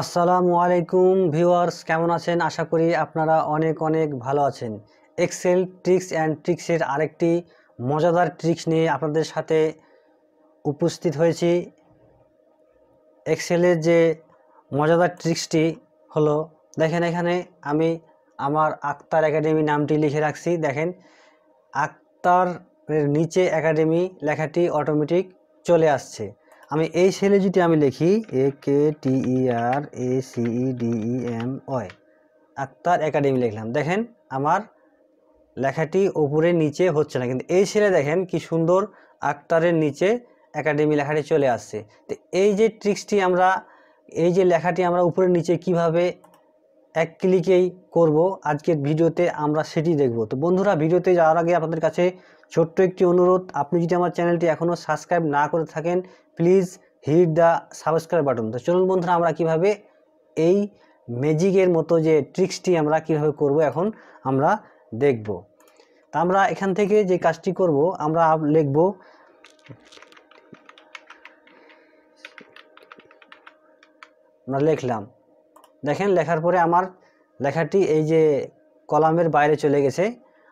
আসসালামু আলাইকুম ভিউয়ার্স কেমন আছেন আশা করি আপনারা অনেক অনেক ভালো আছেন এক্সেল ট্রিক্স অ্যান্ড ট্রিক্সের আরেকটি মজাদার ট্রিক্স নিয়ে আপনাদের সাথে উপস্থিত হয়েছি এক্সেলের যে মজাদার ট্রিক্সটি হলো দেখেন এখানে আমি আমার আক্তার একাডেমি নামটি লিখে রাখছি দেখেন আক্তারের নিচে একাডেমি লেখাটি অটোমেটিক চলে আসছে আমি এই সেলে যদি আমি লিখি A K T E R A C E D E M Y Akter academy লিখলাম দেখেন আমার লেখাটি ওপরে নিচে হচ্ছে না কিন্তু এই সেলে দেখেন কি সুন্দর আক্তারের নিচে একাডেমি লেখাটি চলে আসছে তো এই যে ট্রিক্সটি আমরা এই যে লেখাটি আমরা উপরে নিচে কিভাবে এক ক্লিকেই করব আজকের ভিডিওতে আমরা সেটি দেখব তো বন্ধুরা ভিডিওতে যাওয়ার আগে আপনাদের কাছে ছোট্ট একটি অনুরোধ আপনি যদি আমার চ্যানেলটি এখনও সাবস্ক্রাইব না করে থাকেন please hit the subscribe button তো চলুন বন্ধুরা আমরা কিভাবে এই ম্যাজিকের মতো যে ট্রিক্সটি আমরা কিভাবে করব এখন আমরা দেখব তা আমরা এখান থেকে যে কাজটি করব আমরা লিখব আমরা লিখলাম দেখেন লেখার পরে আমার লেখাটি এই যে কলামের বাইরে চলে গেছে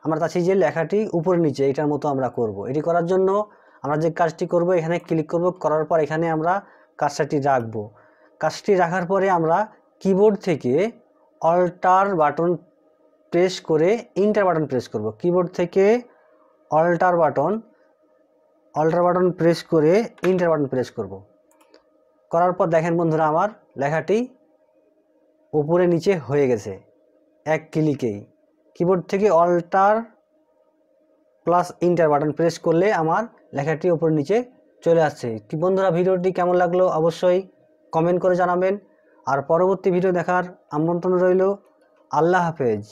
আমরা চাচ্ছি যে লেখাটি উপর নিচে এটার মতো আমরা করব। এটি করার জন্য আমরা যে কাজটি করব এখানে ক্লিক করব করার পর এখানে আমরা কাজটি রাখব কাজটি রাখার পরে আমরা কিবোর্ড থেকে অল্টার বাটন প্রেস করে ইন্টার বাটন প্রেস করব কিবোর্ড থেকে alter button alter button press করে ইন্টার বাটন প্রেস করব করার পর দেখেন বন্ধুরা আমার লেখাটি উপরে নিচে হয়ে গেছে এক ক্লিকেই কিবোর্ড থেকে alter plus enter button press করলে আমার লেখাটি উপরে নিচে চলে আসছে কি বন্ধুরা ভিডিওটি কেমন লাগলো অবশ্যই কমেন্ট করে জানাবেন আর পরবর্তী ভিডিও দেখার আমন্ত্রণ রইল আল্লাহ হাফেজ